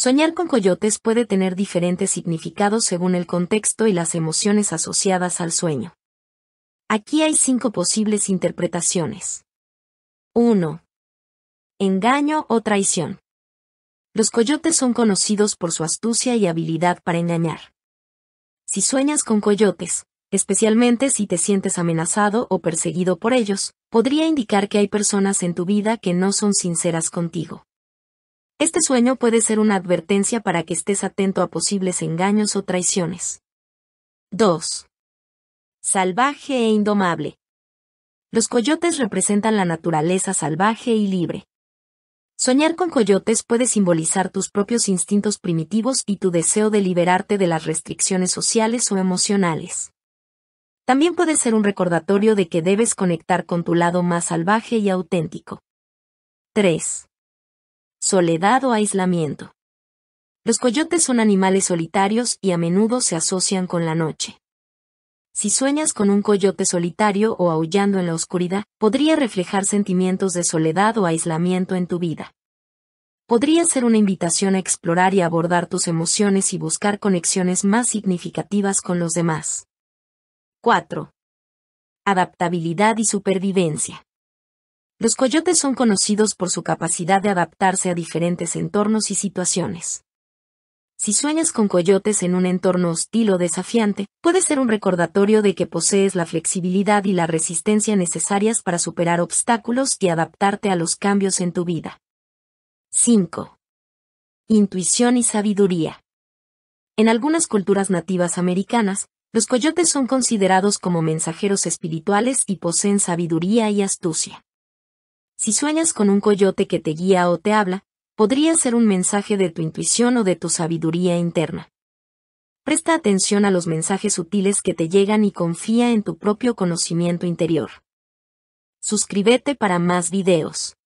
Soñar con coyotes puede tener diferentes significados según el contexto y las emociones asociadas al sueño. Aquí hay cinco posibles interpretaciones. 1. Engaño o traición. Los coyotes son conocidos por su astucia y habilidad para engañar. Si sueñas con coyotes, especialmente si te sientes amenazado o perseguido por ellos, podría indicar que hay personas en tu vida que no son sinceras contigo. Este sueño puede ser una advertencia para que estés atento a posibles engaños o traiciones. 2. Salvaje e indomable. Los coyotes representan la naturaleza salvaje y libre. Soñar con coyotes puede simbolizar tus propios instintos primitivos y tu deseo de liberarte de las restricciones sociales o emocionales. También puede ser un recordatorio de que debes conectar con tu lado más salvaje y auténtico. 3 soledad o aislamiento. Los coyotes son animales solitarios y a menudo se asocian con la noche. Si sueñas con un coyote solitario o aullando en la oscuridad, podría reflejar sentimientos de soledad o aislamiento en tu vida. Podría ser una invitación a explorar y abordar tus emociones y buscar conexiones más significativas con los demás. 4. Adaptabilidad y supervivencia. Los coyotes son conocidos por su capacidad de adaptarse a diferentes entornos y situaciones. Si sueñas con coyotes en un entorno hostil o desafiante, puede ser un recordatorio de que posees la flexibilidad y la resistencia necesarias para superar obstáculos y adaptarte a los cambios en tu vida. 5. Intuición y sabiduría. En algunas culturas nativas americanas, los coyotes son considerados como mensajeros espirituales y poseen sabiduría y astucia. Si sueñas con un coyote que te guía o te habla, podría ser un mensaje de tu intuición o de tu sabiduría interna. Presta atención a los mensajes sutiles que te llegan y confía en tu propio conocimiento interior. Suscríbete para más videos.